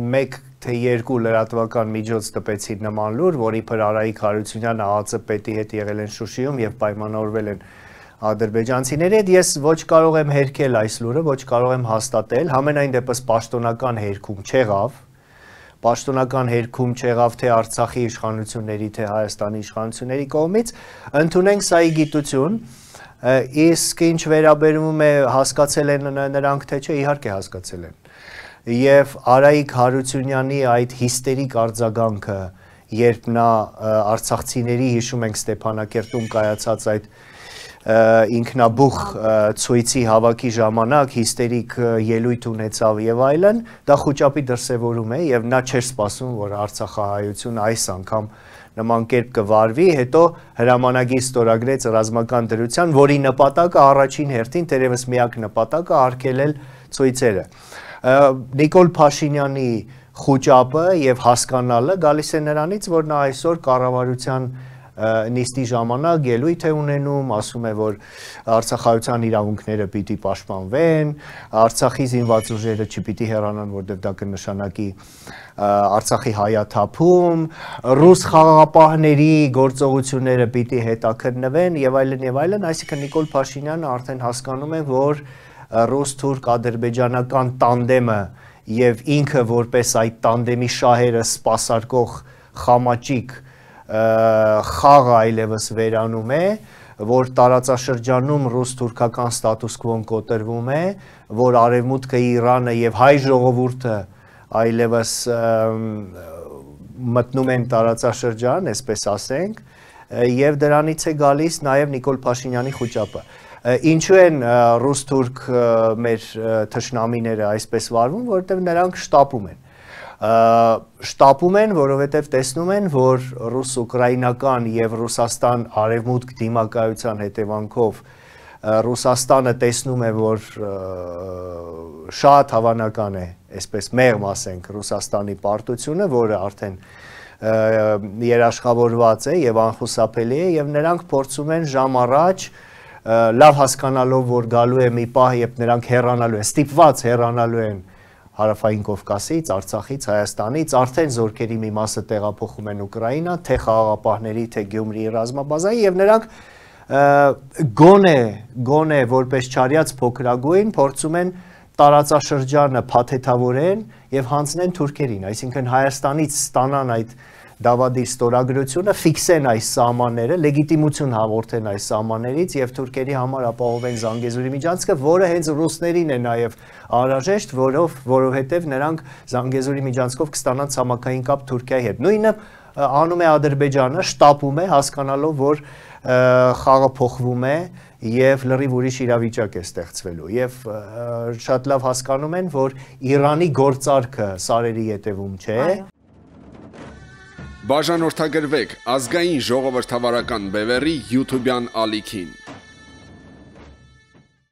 մեկ թե երկու լրատվական միջոց տպեցին նման լուր, որի փր Արայիկ Հարությունյանը ԱԱՑ պետի հետ եղել են Շուշիում եւ պայմանավորվել են ադրբեջանցիների հետ։ Ես ոչ կարող եմ հերքել այս լուրը, ոչ կարող եմ հաստատել, համենայն դեպս պաշտոնական հերքում չեղավ։ Պաշտոնական հերքում չեղավ թե Արցախի իշխանությունների, թե Հայաստանի իշխանությունների կողմից։ Ընթունենք սայի գիտություն, իսկ ինչ վերաբերում է հասկացել են նրանք թե չէ, իհարկե հասկացել են։ Ա, եւ Արայիկ Հարությունյանի այդ հիստերիկ արձագանքը, երբ նա արցախցիների հիշում ենք Ստեփանակերտում կայացած այդ ինքնաբուխ ցույցի հավաքի ժամանակ հիստերիկ ելույթ ունեցավ եւ այլն, դա խոճապի դրսեւորում է եւ նա չէր սպասում, որ Արցախահայությունը այս անգամ նման կերպ կվարվի, հետո հրամանագիր ստորագրեց ռազմական դրության, որի նպատակը առաջին հերթին, թերևս միակ նպատակը արգելել ցույցերը։ Նիկոլ Փաշինյանի խոճապը եւ հասկանալը գալիս է նրանից, որ նա այսօր կառավարության նիստի ժամանակ ելույթ է ունենում, ասում է, որ Արցախայցյան իրավունքները պիտի պաշտպանվեն, Արցախի զինված ուժերը չպիտի հեռանան, որտեղ դա կնշանակի Արցախի հայաթափում, ռուս խաղապահների գործողությունները պիտի հետաքննվեն եւ այլն եւ այլն, այսինքն Նիկոլ Փաշինյանը արդեն հասկանում է, որ ռուս-թուրք-ադրբեջանական տանդեմը եւ ինքը որպես այդ տանդեմի շահերը սпасարկող խամաճիկ խաղը այլևս վերանում է որ տարածաշրջանում ռուս-թուրքական ստատուս կվոն կոտրվում է, որ արևմուտքը Իրանը եւ հայ ժողովուրդը այլևս մտնում են տարածաշրջան, այսպես ասենք, եւ դրանից է գալիս նաեւ Նիկոլ Փաշինյանի խոճապը։ Ինչու են ռուս-թուրք մեր թշնամիները այսպես վարվում, որովհետև նրանք շտապում են։ Շտապում են, որովհետև տեսնում են, որ ռուս-ուկրաինական եւ Ռուսաստան արևմուտք դիմակայության հետևանքով Ռուսաստանը տեսնում է, որ շատ հավանական է, այսպես մեղմ ասենք, Ռուսաստանի պարտությունը, որը արդեն երաշխավորված է եւ անխուսափելի է եւ նրանք փորձում են ժամ առաջ լավ հասկանալով, որ գալու է մի պահ, երբ նրանք հեռանալու են, ստիպված հեռանալու են հարավային Կովկասից, Արցախից, Հայաստանից, արդեն զորքերի մի մասը տեղափոխում են Ուկրաինա, թե խաղաղապահների, թե Գյումրիի ռազմաբազայի եւ նրանք գոնե, գոնե որպես չարյած փոքրագույն փորձում են և, տարածաշրջանը փաթեթավորեն եւ հանձնեն թուրքերին, այսինքն Հայաստանից ստանան այդ դավադիր ստորագրությունը, ֆիքսեն այս սահմանները, լեգիտիմություն հաղորդեն այս սահմաններից եւ թուրքերի համար ապահովեն Զանգեզուրի միջանցքը, որը հենց ռուսներին է նաեւ անհրաժեշտ, որով որովհետեւ նրանք Զանգեզուրի միջանցքով կստանան ցամաքային կապ Թուրքիայի հետ։ Նույնը անում է Ադրբեջանը, շտապում է հասկանալով, որ խաղը փոխվում է եւ լրիվ ուրիշ իրավիճակ է ստեղծվելու եւ շատ լավ հասկանում են, որ Իրանի գործարքը սարերի յետևում չէ։ Բաժանորդագրվեք ազգային ժողովրդավարական բևերի YouTube-յան ալիքին։